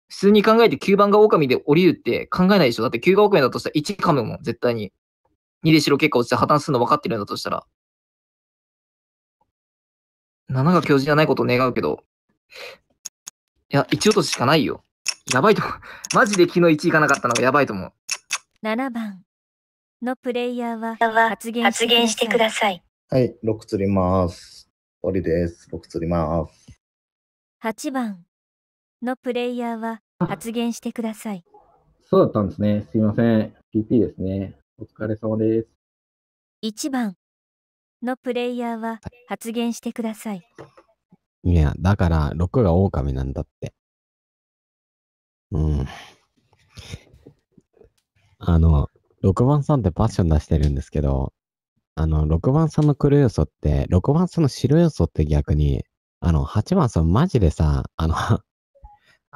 普通に考えて9番が狼で降りるって考えないでしょ。だって9が狼だとしたら1噛むもん、絶対に。2で白結果落ちて破綻するの分かってるんだとしたら。7が教授じゃないことを願うけど。いや、1落とししかないよ。やばいと思う。マジで昨日1位いかなかったのがやばいと思う。7番のプレイヤーは発言してください。はい、6釣ります。終わりです。6釣ります。8番のプレイヤーは発言してください。そうだったんですね。すいません。PP ですね。お疲れ様です。1番のプレイヤーは発言してください。いや、だから6が狼なんだって。うん。あの、6番さんってパッション出してるんですけど、あの、6番さんの黒要素って、6番さんの白要素って逆に、あの、8番さんマジでさ、あの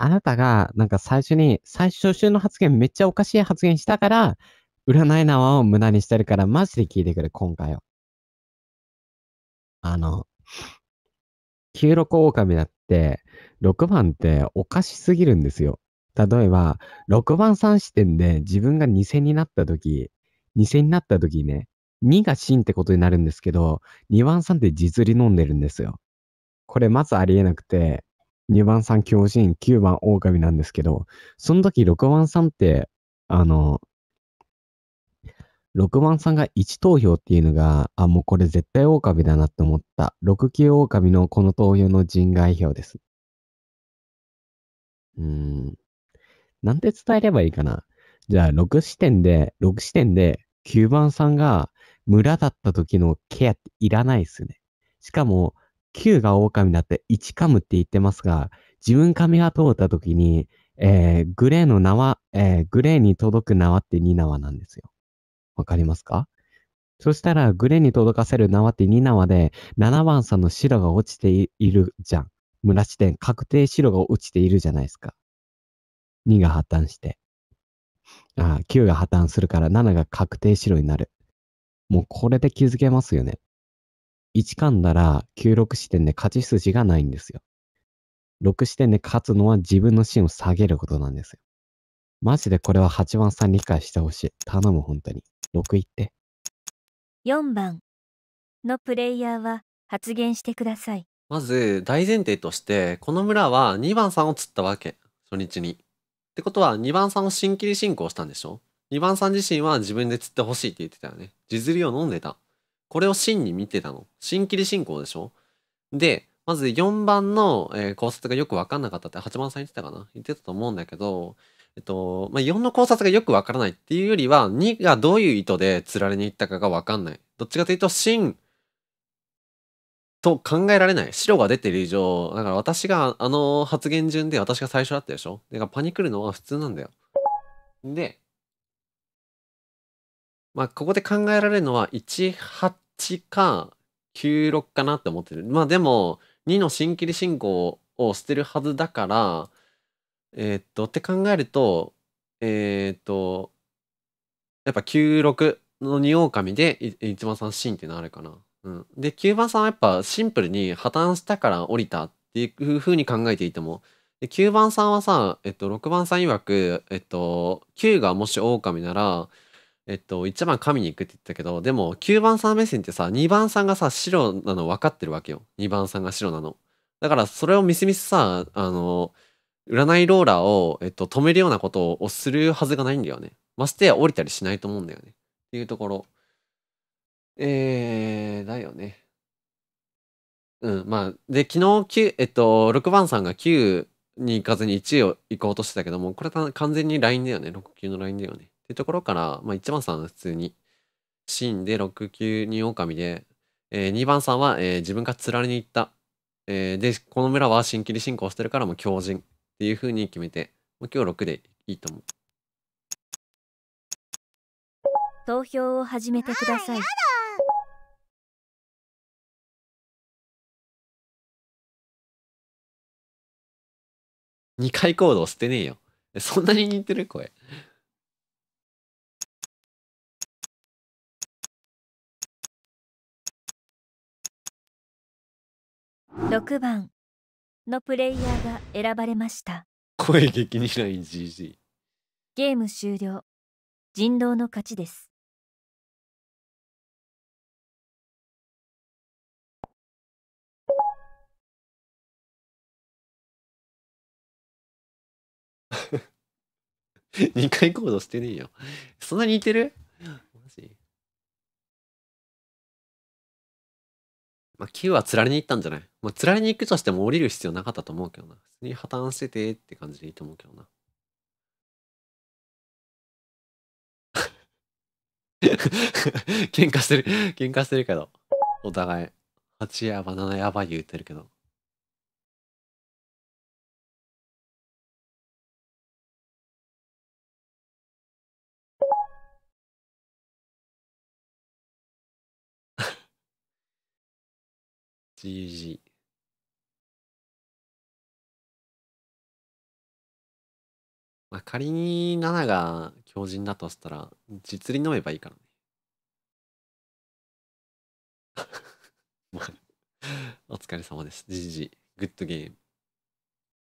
あなたが、なんか最初に、最初週の発言めっちゃおかしい発言したから、占い縄を無駄にしてるから、マジで聞いてくれ、今回は。あの、96狼だって、6番っておかしすぎるんですよ。例えば、6番3視点で自分が2線になった時、2線になった時ね、2が真ってことになるんですけど、2番3って実利飲んでるんですよ。これまずありえなくて、2番3狂心、9番狼なんですけど、その時6番3って、あの、6番さんが1投票っていうのが、あ、もうこれ絶対狼だなって思った。6級狼のこの投票の人外票です。うん。なんて伝えればいいかな。じゃあ、6視点で、6視点で、9番さんが村だった時のケアっていらないですね。しかも、9が狼だって1カムって言ってますが、自分髪が通った時に、えー、グレーの縄、えー、グレーに届く縄って2縄なんですよ。わかりますかそしたら、グレーに届かせる縄って2縄で、7番さんの白が落ちているじゃん。村地点、確定白が落ちているじゃないですか。2が破綻して、あ9が破綻するから7が確定白になる。もうこれで気づけますよね。1噛んだら96視点で勝ち筋がないんですよ。6視点で勝つのは自分の芯を下げることなんですよ。マジでこれは8番さん理解してほしい。頼む本当に。6いって。4番のプレイヤーは発言してください。まず大前提として、この村は2番さんを釣ったわけ。初日に。ってことは、2番さんを新規り進行したんでしょ ?2 番さん自身は自分で釣ってほしいって言ってたよね。地釣りを飲んでた。これを真に見てたの。新規り進行でしょで、まず4番の、えー、考察がよくわかんなかったって8番さん言ってたかな言ってたと思うんだけど、えっと、まあ、4の考察がよくわからないっていうよりは、2がどういう意図で釣られに行ったかがわかんない。どっちかというと、真、と考えられない。白が出てる以上、だから私があの発言順で私が最初だったでしょだからパニクるのは普通なんだよ。で、まあ、ここで考えられるのは18か96かなって思ってる。まあでも、2の新切り進行を捨てるはずだから、えー、っと、って考えると、えー、っと、やっぱ96の2狼で一番三シンってなるかな。うん、でキ番さんはやっぱシンプルに破綻したから降りたっていうふうに考えていてもで9番さんはさ、えっと、6番さん曰く、えっと、9がもし狼なら、えっと、1番神に行くって言ったけどでも9番さん目線ってさ2番さんがさ白なの分かってるわけよ2番さんが白なの。だからそれをみすみすさあの占いローラーを、えっと、止めるようなことをするはずがないんだよね。ましてや降りたりしないと思うんだよね。っていうところ。えー、だよね。うん、まあ、で、昨日九えっと、6番さんが9に行かずに1を行こうとしてたけども、これ完全に LINE だよね。6級の LINE だよね。っていうところから、まあ、1番さんは普通に、シーンで6級に狼で、えー、2番さんは、えー、自分が釣られに行った。えー、で、この村は新規進行してるからもう強靭っていうふうに決めて、もう今日6でいいと思う。投票を始めてください。二回コード押してねえよ。そんなに似てる声。六番のプレイヤーが選ばれました声激にない GG ゲーム終了人狼の勝ちです2 <laughs> 回コードしてねえよ。そんなに似てるマジまあ、は釣られに行ったんじゃないまあ、釣られに行くとしても降りる必要なかったと思うけどな。普通に破綻しててって感じでいいと思うけどな。<laughs> 喧嘩してる、喧嘩してるけど。お互い、8やば7やば言うてるけど。GG。まあ、仮に7が強靭だとしたら、実利飲めばいいからね。<laughs> お疲れ様です。GG。グッドゲーム。